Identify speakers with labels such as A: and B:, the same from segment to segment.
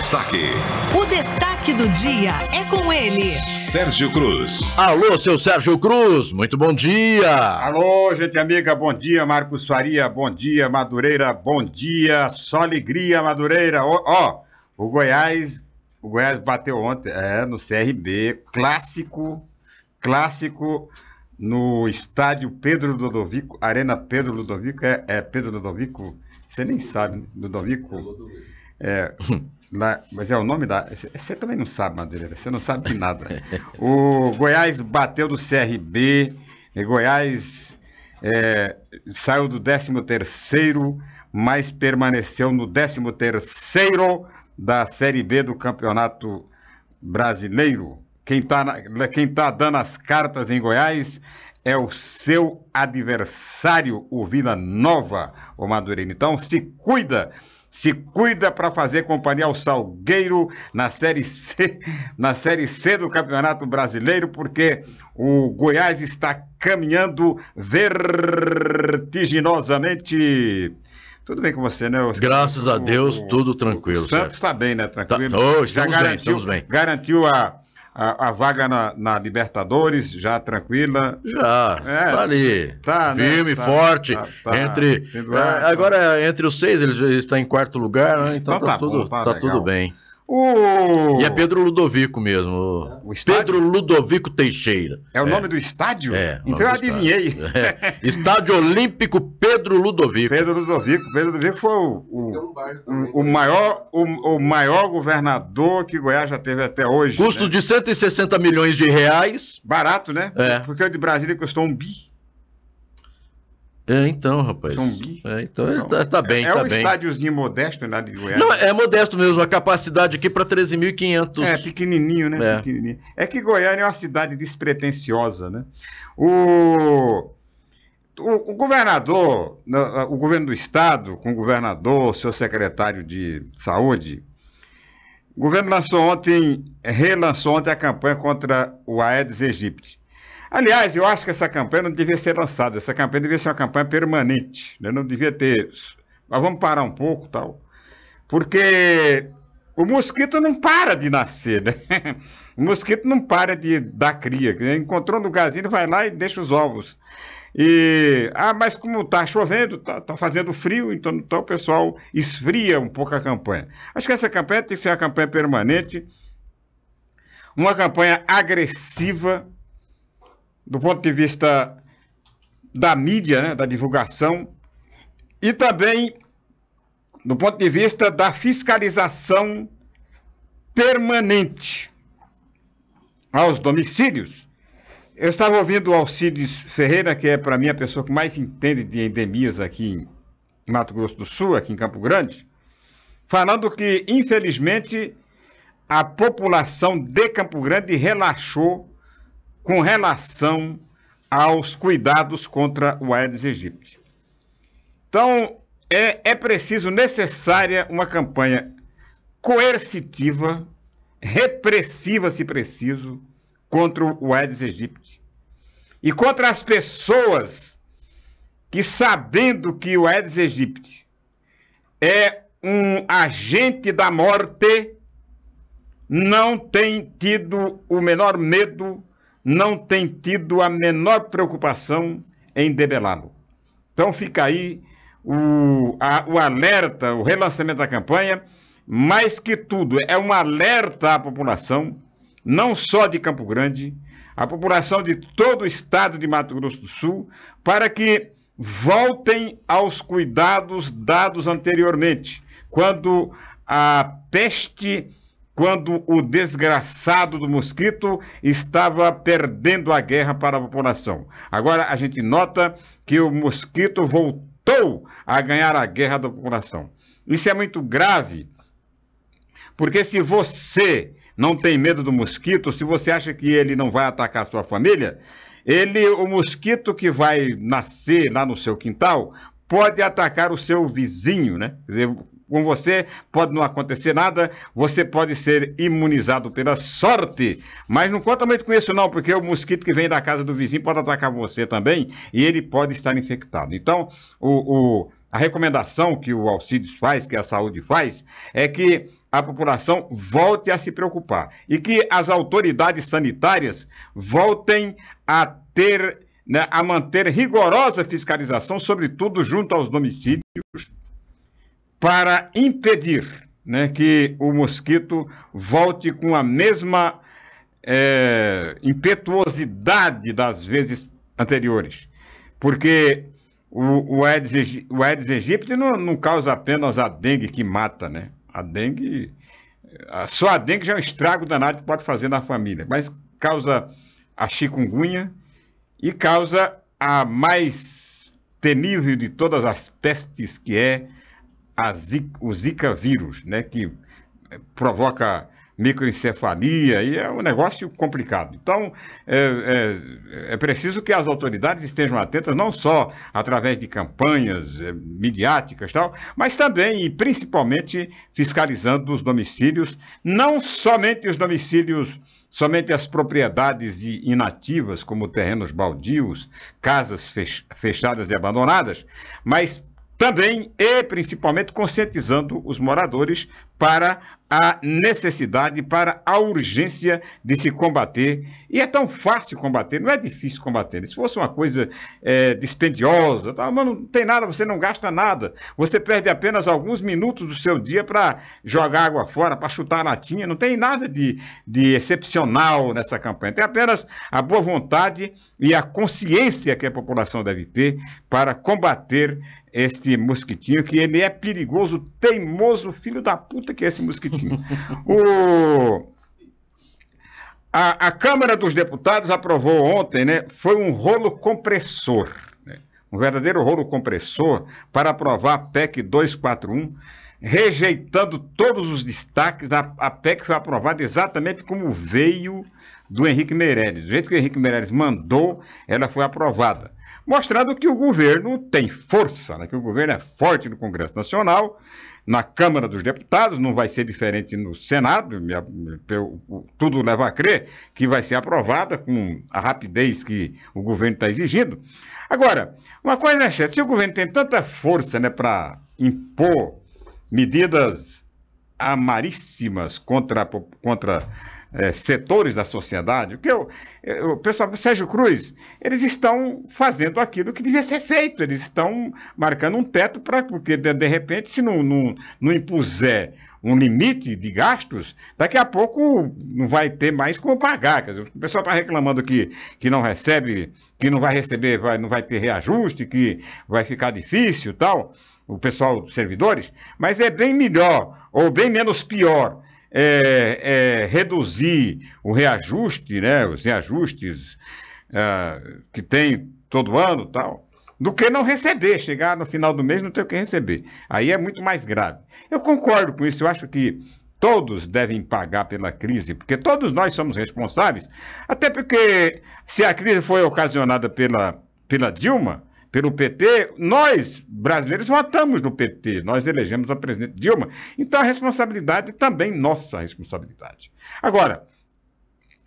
A: Destaque. O destaque do dia é com ele, Sérgio Cruz. Alô, seu Sérgio Cruz, muito bom dia. Alô, gente amiga, bom dia, Marcos Faria, bom dia, Madureira, bom dia, só alegria, Madureira. Ó, o Goiás, o Goiás bateu ontem, é, no CRB, clássico, clássico no estádio Pedro Ludovico, Arena Pedro Ludovico, é, é Pedro Ludovico, você nem sabe, né? Ludovico. Ludovico. é Lá, né? mas é o nome da. Você também não sabe, Madureira, você não sabe de nada. o Goiás bateu do CRB, Goiás é, saiu do 13o, mas permaneceu no 13o da Série B do Campeonato Brasileiro. Quem está quem tá dando as cartas em Goiás é o seu adversário, o Vila Nova, o Madureira. Então se cuida se cuida para fazer companhia ao Salgueiro na série C, na série C do Campeonato Brasileiro, porque o Goiás está caminhando vertiginosamente. Tudo bem com você, né? Oscar? Graças a Deus, o, tudo tranquilo. O Santos está bem, né? Tranquilo. Tá, oh, estamos Já garantiu, bem, estamos bem. Garantiu a, a, a vaga na, na, Libertadores já tranquila? Já, é, tá ali. Tá, né? firme, né? tá, forte. Tá, tá, entre, é, tá. agora, entre os seis, ele, está em quarto lugar, né? então, então tá, tá tudo, bom, tá, tá tudo bem. O... E é Pedro Ludovico mesmo. O estádio? Pedro Ludovico Teixeira. É o nome é. do estádio? É. Então eu adivinhei. É. Estádio Olímpico Pedro Ludovico. Pedro Ludovico. Pedro Ludovico foi o, o, o, o maior, o, maior governador que Goiás já teve até hoje. Custo né? de 160 milhões de reais. Barato, né? É. Porque o de Brasília custou um bi. É, então, rapaz. Zumbi. É, então não, tá, tá, bem, é, tá é um estádiozinho modesto, nada né, de Goiás. Não, é modesto mesmo. A capacidade aqui para 13.500. É, pequenininho, né? É. Pequenininho. é que Goiânia é uma cidade despretensiosa, né? O... O, o, governador, o governo do estado, com o governador, o seu secretário de saúde, o governo lançou ontem, relançou ontem a campanha contra o Aedes aegypti. Aliás, eu acho que essa campanha não devia ser lançada, essa campanha devia ser uma campanha permanente, né? não devia ter. Mas vamos parar um pouco tal. Porque o mosquito não para de nascer, né? O mosquito não para de dar cria. Né? Encontrou um lugarzinho, vai lá e deixa os ovos. E, ah, mas como está chovendo, está tá fazendo frio, então, então o pessoal esfria um pouco a campanha. Acho que essa campanha tem que ser uma campanha permanente, uma campanha agressiva, do ponto de vista da mídia, né, da divulgação, e também do ponto de vista da fiscalização permanente aos domicílios. Eu estava ouvindo o Alcides Ferreira, que é para mim a pessoa que mais entende de endemias aqui em Mato Grosso do Sul, aqui em Campo Grande, falando que, infelizmente, a população de Campo Grande relaxou com relação aos cuidados contra o Aedes aegypti. Então, é, é preciso, necessária uma campanha coercitiva, repressiva, se preciso, contra o Aedes aegypti. E contra as pessoas que, sabendo que o Aedes aegypti é um agente da morte, não tem tido o menor medo não tem tido a menor preocupação em debelá-lo. Então fica aí o, a, o alerta, o relançamento da campanha, mais que tudo, é um alerta à população, não só de Campo Grande, à população de todo o estado de Mato Grosso do Sul, para que voltem aos cuidados dados anteriormente, quando a peste quando o desgraçado do mosquito estava perdendo a guerra para a população. Agora a gente nota que o mosquito voltou a ganhar a guerra da população. Isso é muito grave, porque se você não tem medo do mosquito, se você acha que ele não vai atacar a sua família, ele, o mosquito que vai nascer lá no seu quintal, pode atacar o seu vizinho, né? Quer dizer, com você, pode não acontecer nada, você pode ser imunizado pela sorte. Mas não conta muito com isso, não, porque o mosquito que vem da casa do vizinho pode atacar você também e ele pode estar infectado. Então, o, o, a recomendação que o Alcides faz, que a saúde faz, é que a população volte a se preocupar e que as autoridades sanitárias voltem a ter, né, a manter rigorosa fiscalização, sobretudo junto aos domicílios para impedir né, que o mosquito volte com a mesma é, impetuosidade das vezes anteriores. Porque o, o, Aedes, o Aedes aegypti não, não, causa apenas a dengue que mata, né? A dengue. Só a dengue já é um estrago danado que pode fazer na família, mas causa a chikungunya e causa a mais temível de todas as pestes que é Zika, o Zika vírus, né, que provoca microencefalia e é um negócio complicado. Então, é, é, é, preciso que as autoridades estejam atentas, não só através de campanhas é, midiáticas tal, mas também e principalmente fiscalizando os domicílios, não somente os domicílios, somente as propriedades inativas, como terrenos baldios, casas fechadas e abandonadas, mas também e principalmente conscientizando os moradores para a necessidade, para a urgência de se combater. E é tão fácil combater, não é difícil combater. Se fosse uma coisa é, dispendiosa, tá, mas não tem nada, você não gasta nada. Você perde apenas alguns minutos do seu dia para jogar água fora, para chutar a latinha. Não tem nada de, de excepcional nessa campanha. Tem apenas a boa vontade e a consciência que a população deve ter para combater este mosquitinho, que ele é perigoso, teimoso, filho da puta que é esse mosquitinho. o... a, a, Câmara dos Deputados aprovou ontem, né? Foi um rolo compressor, né, um verdadeiro rolo compressor para aprovar a PEC 241, rejeitando todos os destaques. A, a PEC foi aprovada exatamente como veio do Henrique Meirelles. Do jeito que o Henrique Meirelles mandou, ela foi aprovada mostrando que o governo tem força, né? que o governo é forte no Congresso Nacional, na Câmara dos Deputados, não vai ser diferente no Senado, minha, tudo leva a crer que vai ser aprovada com a rapidez que o governo está exigindo. Agora, uma coisa é certa, se o governo tem tanta força né, para impor medidas amaríssimas contra, contra é, setores da sociedade, que eu, eu, o pessoal, do Sérgio Cruz, eles estão fazendo aquilo que devia ser feito, eles estão marcando um teto para, porque de, de, repente, se não, não, não impuser um limite de gastos, daqui a pouco não vai ter mais como pagar. Quer dizer, o pessoal está reclamando que, que não recebe, que não vai receber, vai, não vai ter reajuste, que vai ficar difícil tal, o pessoal dos servidores, mas é bem melhor ou bem menos pior é, é, reduzir o reajuste, né, os reajustes ah, que tem todo ano tal, do que não receber, chegar no final do mês não ter o que receber. Aí é muito mais grave. Eu concordo com isso, eu acho que todos devem pagar pela crise, porque todos nós somos responsáveis, até porque se a crise foi ocasionada pela, pela Dilma, pelo PT, nós, brasileiros, votamos no PT, nós elegemos a presidente Dilma. Então a responsabilidade também nossa responsabilidade. Agora,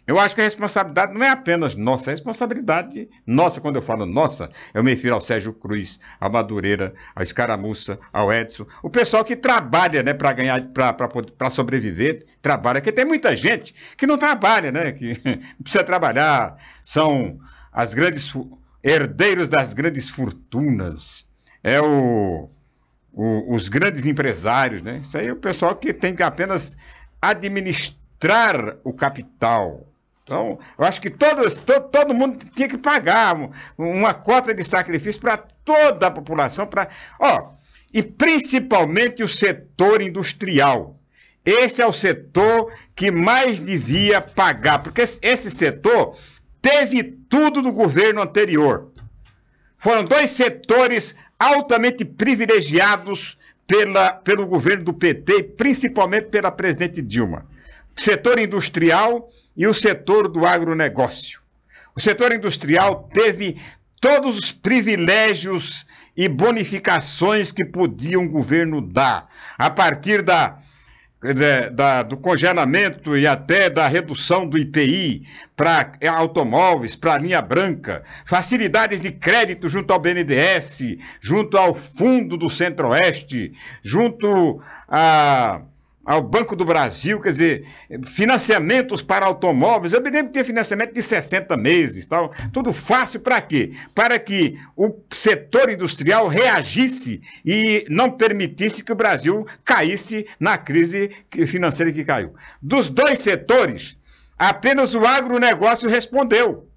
A: eu acho que a responsabilidade não é apenas nossa, a responsabilidade nossa, quando eu falo nossa, eu me refiro ao Sérgio Cruz, ao Madureira, ao Escaramuça, ao Edson, o pessoal que trabalha, né, para ganhar, para sobreviver, trabalha, porque tem muita gente que não trabalha, né, que precisa trabalhar, são as grandes herdeiros das grandes fortunas, é o, o, os grandes empresários, né? Isso aí é o pessoal que tem que apenas administrar o capital. Então, eu acho que todos, todo, todo mundo tinha que pagar uma cota de sacrifício para toda a população, para, ó, e principalmente o setor industrial. Esse é o setor que mais devia pagar, porque esse setor teve tudo do governo anterior. Foram dois setores altamente privilegiados pela, pelo governo do PT, e principalmente pela presidente Dilma: o setor industrial e o setor do agronegócio. O setor industrial teve todos os privilégios e bonificações que podia um governo dar, a partir da né, da, do congelamento e até da redução do IPI para é, automóveis, para a linha branca, facilidades de crédito junto ao BNDES, junto ao Fundo do Centro-Oeste, junto a ao Banco do Brasil, quer dizer, financiamentos para automóveis. Eu me lembro que tinha financiamento de 60 meses, tal. Tudo fácil para quê? Para que o setor industrial reagisse e não permitisse que o Brasil caísse na crise financeira que caiu. Dos dois setores, apenas o agronegócio respondeu.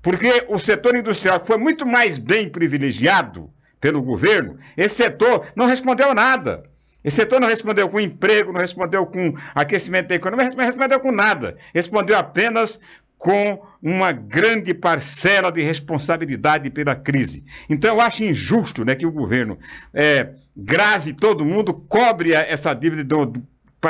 A: Porque o setor industrial foi muito mais bem privilegiado pelo governo, esse setor não respondeu nada. Esse setor não respondeu com emprego, não respondeu com aquecimento da economia, não respondeu com nada. Respondeu apenas com uma grande parcela de responsabilidade pela crise. Então, eu acho injusto né, que o governo é, grave todo mundo, cobre essa dívida do, do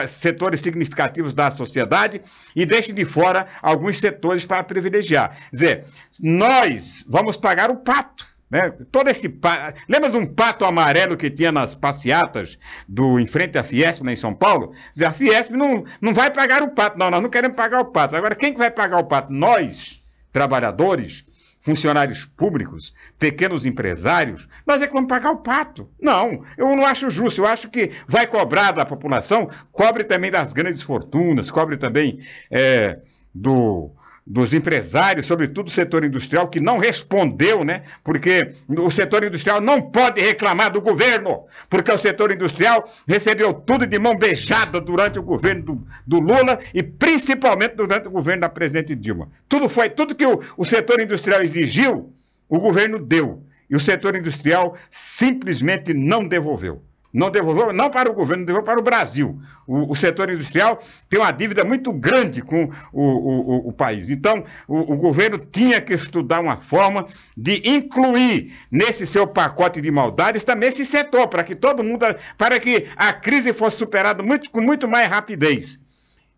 A: setores significativos da sociedade e deixe de fora alguns setores para privilegiar. Quer dizer, nós vamos pagar o pato né? Todo esse pa... Lembra de um pato amarelo que tinha nas passeatas do em frente à Fiesp né, em São Paulo? a Fiesp não, não vai pagar o pato, não, nós não queremos pagar o pato. Agora, quem que vai pagar o pato? Nós, trabalhadores, funcionários públicos, pequenos empresários, nós é que vamos pagar o pato. Não, eu não acho justo, eu acho que vai cobrar da população, cobre também das grandes fortunas, cobre também é, do dos empresários, sobretudo o setor industrial, que não respondeu, né? Porque o setor industrial não pode reclamar do governo, porque o setor industrial recebeu tudo de mão beijada durante o governo do, do Lula e principalmente durante o governo da presidente Dilma. Tudo foi, tudo que o, o setor industrial exigiu, o governo deu. E o setor industrial simplesmente não devolveu não devolveu, não para o governo, devolveu para o Brasil. O, o setor industrial tem uma dívida muito grande com o, o, o país. Então, o, governo tinha que estudar uma forma de incluir nesse seu pacote de maldades também esse setor, para que todo mundo, para que a crise fosse superada muito, com muito mais rapidez.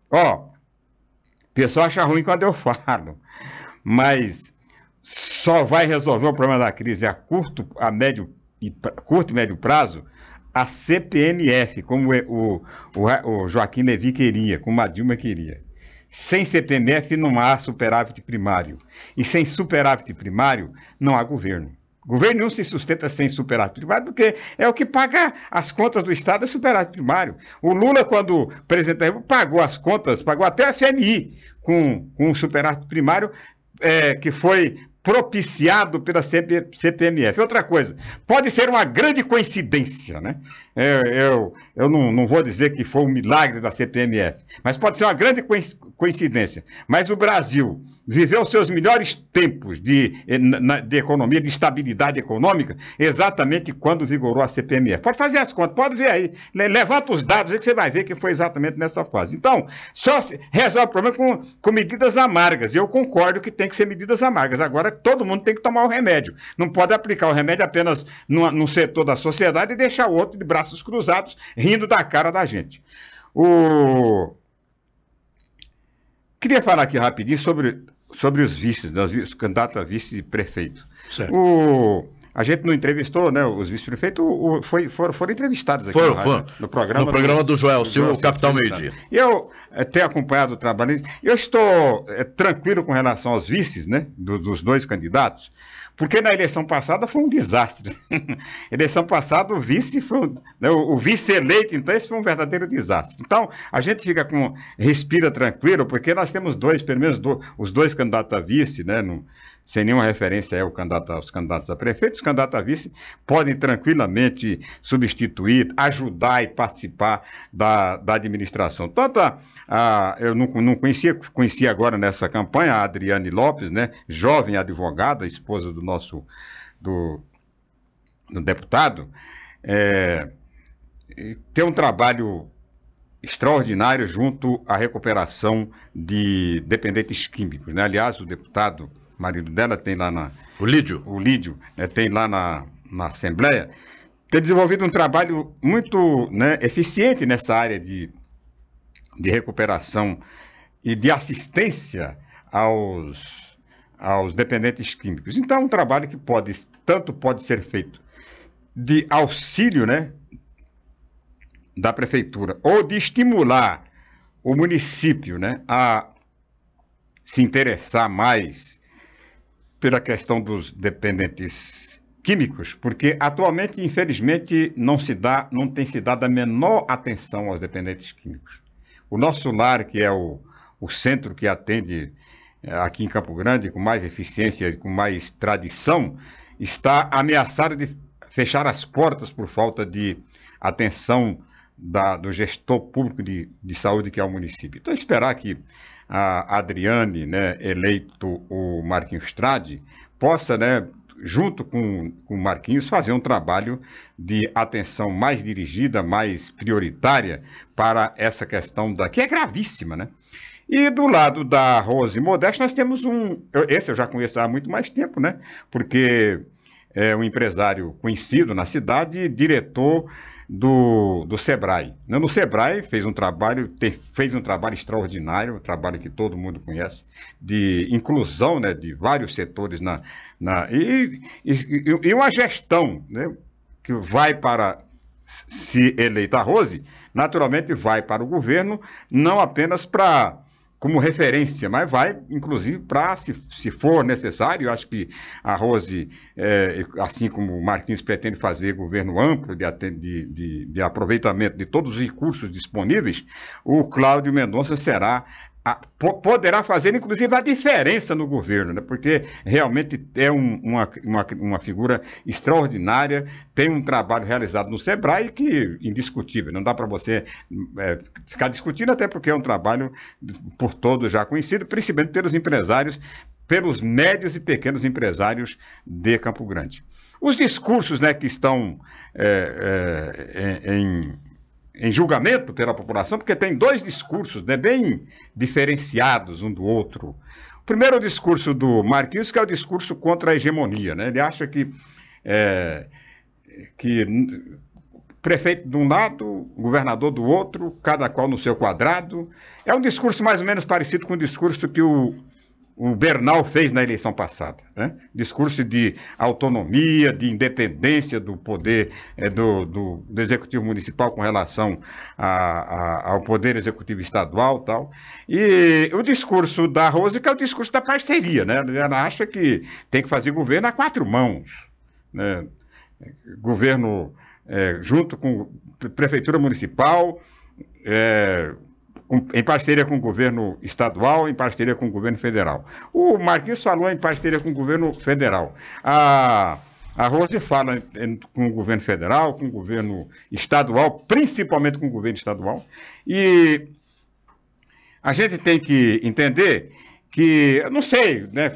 A: Ó, o pessoal acha ruim quando eu falo, mas só vai resolver o problema da crise a curto, a médio e curto e médio prazo a CPMF, como é o, o, o Joaquim Levi queria, como a Dilma queria. Sem CPMF não há superávit primário. E sem superávit primário não há governo. Governo nenhum se sustenta sem superávit primário, porque é o que paga as contas do Estado, é superávit primário. O Lula, quando presidente da República, pagou as contas, pagou até a FMI com, com um superávit primário é, que foi propiciado pela CP, CPMF. Outra coisa, pode ser uma grande coincidência, né? Eu, é, eu, eu não, não, vou dizer que foi um milagre da CPMF, mas pode ser uma grande coincidência. Mas o Brasil viveu seus melhores tempos de, eh, de economia, de estabilidade econômica, exatamente quando vigorou a CPMF. Pode fazer as contas, pode ver aí. Levanta os dados aí que você vai ver que foi exatamente nessa fase. Então, só resolve o problema com, com medidas amargas. Eu concordo que tem que ser medidas amargas. Agora, todo mundo tem que tomar o remédio. Não pode aplicar o remédio apenas no num setor da sociedade e deixar o outro de braços cruzados, rindo da cara da gente. O... Queria falar aqui rapidinho sobre, sobre os vices, os candidatos a vice-prefeito. O... A gente não entrevistou, né? Os vice-prefeitos foi, foram, foram, entrevistados aqui foram, no, rádio, no, programa. No né? programa do, do Joel Silva, o Capital Meio Dia. Tá. E eu é, tenho acompanhado o trabalho. Eu estou é, tranquilo com relação aos vices, né? Do, dos dois candidatos. Porque na eleição passada foi um desastre. eleição passada, o vice foi um, né, o, o vice-eleito, então esse foi um verdadeiro desastre. Então, a gente fica com. respira tranquilo, porque nós temos dois, pelo menos do, os dois candidatos a vice, né? No, sem nenhuma referência é o candidato, aos candidatos a prefeito, os candidatos a vice podem tranquilamente substituir, ajudar e participar da, da administração. Tanto a, a eu não, não, conhecia, conheci agora nessa campanha a Adriane Lopes, né, jovem advogada, esposa do nosso do, do deputado, é, tem um trabalho extraordinário junto à recuperação de dependentes químicos. Né? Aliás, o deputado marido dela, tem lá na. O Lídio. O Lídio, né, tem lá na, na Assembleia, tem desenvolvido um trabalho muito né, eficiente nessa área de, de recuperação e de assistência aos, aos dependentes químicos. Então, é um trabalho que pode, tanto pode ser feito de auxílio né, da prefeitura ou de estimular o município né, a se interessar mais pela questão dos dependentes químicos, porque atualmente, infelizmente, não se dá, não tem se dado a menor atenção aos dependentes químicos. O nosso lar, que é o, o centro que atende eh, aqui em Campo Grande com mais eficiência, e com mais tradição, está ameaçado de fechar as portas por falta de atenção da, do gestor público de, de saúde que é o município. Então, esperar que a Adriane, né, eleito o Marquinhos Strade, possa, né, junto com, com o Marquinhos, fazer um trabalho de atenção mais dirigida, mais prioritária para essa questão daqui, que é gravíssima, né? E do lado da Rose Modesto, nós temos um. Eu, esse eu já conheço há muito mais tempo, né? Porque é um empresário conhecido na cidade, diretor do, do Sebrae. No Sebrae fez um trabalho, fez um trabalho extraordinário, um trabalho que todo mundo conhece, de inclusão né, de vários setores na, na, e, e, e uma gestão né, que vai para se eleita a Rose, naturalmente vai para o governo, não apenas para como referência, mas vai, inclusive, para, se, se for necessário, eu acho que a Rose, é, assim como o Marquinhos pretende fazer governo amplo de, de, de, de aproveitamento de todos os recursos disponíveis, o Cláudio Mendonça será a, poderá fazer, inclusive, a diferença no governo, né? porque realmente é um, uma, uma, uma, figura extraordinária, tem um trabalho realizado no Sebrae que indiscutível, não dá para você é, ficar discutindo, até porque é um trabalho por todos já conhecido, principalmente pelos empresários, pelos médios e pequenos empresários de Campo Grande. Os discursos né, que estão é, é, em em julgamento pela população, porque tem dois discursos né, bem diferenciados um do outro. O primeiro o discurso do Marquinhos, que é o discurso contra a hegemonia. Né? Ele acha que, é, que prefeito de um lado, governador do outro, cada qual no seu quadrado. É um discurso mais ou menos parecido com o discurso que o o Bernal fez na eleição passada. Né? Discurso de autonomia, de independência do poder é, do, do, do, Executivo Municipal com relação a, a, ao Poder Executivo Estadual tal. E o discurso da Rose, que é o discurso da parceria. Né? Ela acha que tem que fazer governo a quatro mãos. Né? Governo é, junto com prefeitura municipal, é, com, em parceria com o governo estadual, em parceria com o governo federal. O Marquinhos falou em parceria com o governo federal. A, a Rose fala em, com o governo federal, com o governo estadual, principalmente com o governo estadual. E a gente tem que entender que, eu não sei, né?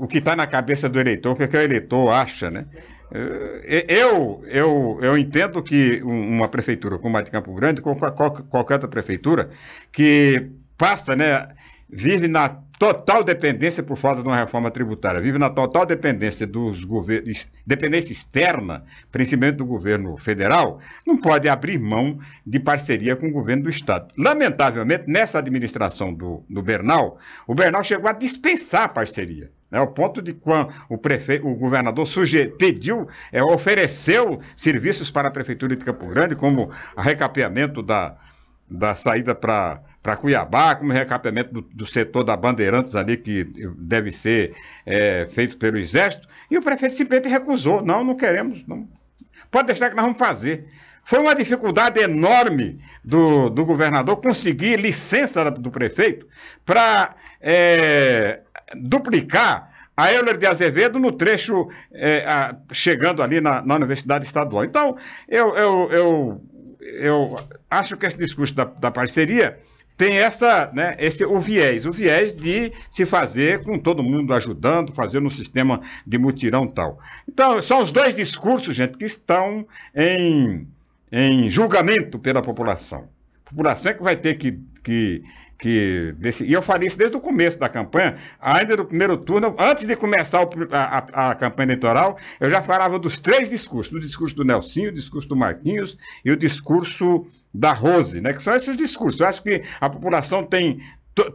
A: o que está na cabeça do eleitor, o que, é que o eleitor acha, né? Eh, eu, eu, eu entendo que uma prefeitura como a de Campo Grande, como qualquer outra prefeitura, que passa, né, vive na total dependência por falta de uma reforma tributária, vive na total dependência dos governos, dependência externa, principalmente do governo federal, não pode abrir mão de parceria com o governo do Estado. Lamentavelmente, nessa administração do, do Bernal, o Bernal chegou a dispensar a parceria. É o ponto de quando o, prefe... o governador suge... pediu, é, ofereceu serviços para a Prefeitura de Campo Grande, como recapeamento da, da saída para para Cuiabá, como recapeamento do, do, setor da Bandeirantes ali, que deve ser é, feito pelo Exército, e o prefeito simplesmente recusou. Não, não queremos, não. Pode deixar que nós vamos fazer. Foi uma dificuldade enorme do, do governador conseguir licença do prefeito para é, duplicar a Euler de Azevedo no trecho é, a, chegando ali na, na, Universidade Estadual. Então, eu, eu, eu, eu acho que esse discurso da, da parceria tem essa, né, esse, o viés, o viés de se fazer com todo mundo ajudando, fazendo um sistema de mutirão tal. Então, são os dois discursos, gente, que estão em, em julgamento pela população. A população é que vai ter que, que que desse, e eu falei isso desde o começo da campanha, ainda no primeiro turno, antes de começar o, a, a, campanha eleitoral, eu já falava dos três discursos, do discurso do Nelsinho, o discurso do Marquinhos e o discurso da Rose, né? Que são esses discursos. Eu acho que a população tem,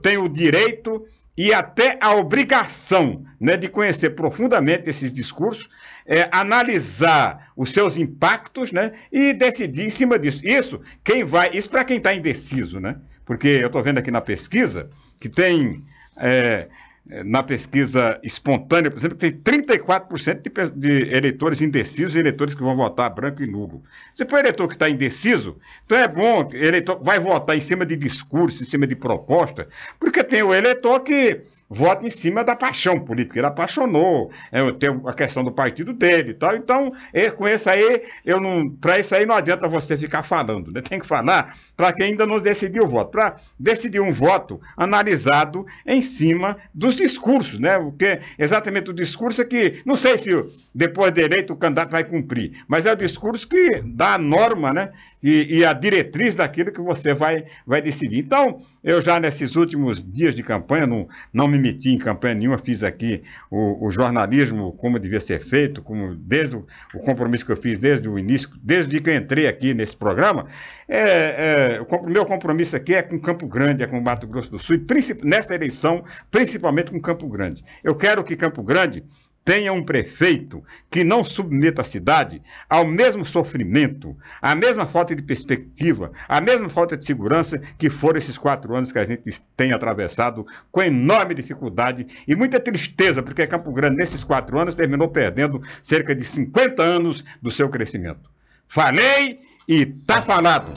A: tem o direito e até a obrigação né, de conhecer profundamente esses discursos, é, analisar os seus impactos né, e decidir em cima disso. Isso, quem vai, isso para quem está indeciso, né? porque eu estou vendo aqui na pesquisa que tem. É, é na pesquisa espontânea, por exemplo, tem 34% de, de, eleitores indecisos e eleitores que vão votar branco e nulo. Se for eleitor que está indeciso, então é bom, eleitor vai votar em cima de discurso, em cima de proposta, porque tem o eleitor que vota em cima da paixão política. Ele apaixonou, é, né? tem a questão do partido dele e tal. Então, com isso aí, eu não. Para isso aí não adianta você ficar falando, né? Tem que falar para quem ainda não decidiu o voto. Para decidir um voto analisado em cima dos discursos, né? Porque exatamente o discurso é que. Não sei se depois de eleito o candidato vai cumprir, mas é o discurso que dá a norma, né? e, e, a diretriz daquilo que você vai, vai decidir. Então, eu já nesses últimos dias de campanha, não, não me meti em campanha nenhuma, fiz aqui o, o jornalismo como devia ser feito, como desde o, o, compromisso que eu fiz desde o início, desde que eu entrei aqui nesse programa. É, é, o meu compromisso aqui é com Campo Grande, é com Mato Grosso do Sul, e nessa eleição, principalmente com Campo Grande. Eu quero que Campo Grande tenha um prefeito que não submeta a cidade ao mesmo sofrimento, à mesma falta de perspectiva, à mesma falta de segurança que foram esses quatro anos que a gente tem atravessado com enorme dificuldade e muita tristeza, porque Campo Grande, nesses quatro anos, terminou perdendo cerca de 50 anos do seu crescimento. Falei e tá falado.